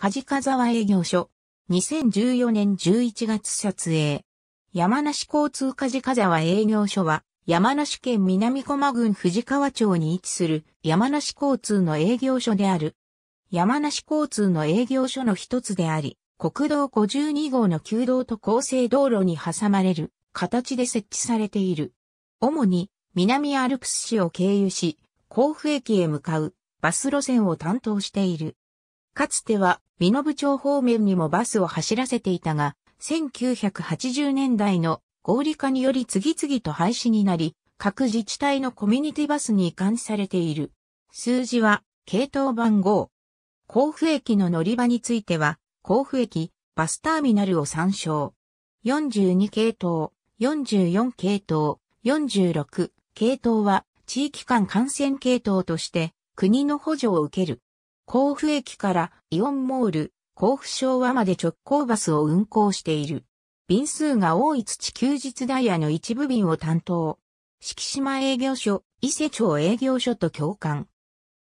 梶川営業所。2014年11月撮影。山梨交通梶川営業所は、山梨県南駒郡藤川町に位置する山梨交通の営業所である。山梨交通の営業所の一つであり、国道52号の旧道と厚生道路に挟まれる形で設置されている。主に南アルプス市を経由し、甲府駅へ向かうバス路線を担当している。かつては身延町方面にもバスを走らせていたが、1980年代の合理化により次々と廃止になり、各自治体のコミュニティバスに移管されている。数字は、系統番号。甲府駅の乗り場については、甲府駅、バスターミナルを参照。42系統、44系統、46系統は、地域間感染系統として、国の補助を受ける。甲府駅からイオンモール、甲府昭和まで直行バスを運行している。便数が多い土休日ダイヤの一部便を担当。敷島営業所、伊勢町営業所と共感。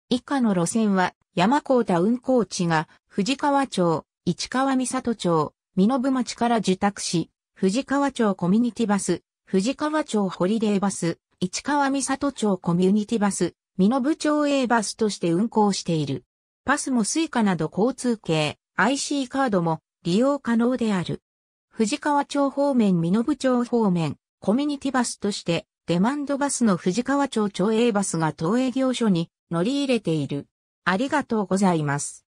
以下の路線は、山高田運行地が、藤川町、市川三里町、身延町から受託し、藤川町コミュニティバス、藤川町ホリデーバス、市川三里町コミュニティバス、身延町 A バスとして運行している。パスもスイカなど交通系、IC カードも利用可能である。藤川町方面、身延町方面、コミュニティバスとして、デマンドバスの藤川町町営バスが投営業所に乗り入れている。ありがとうございます。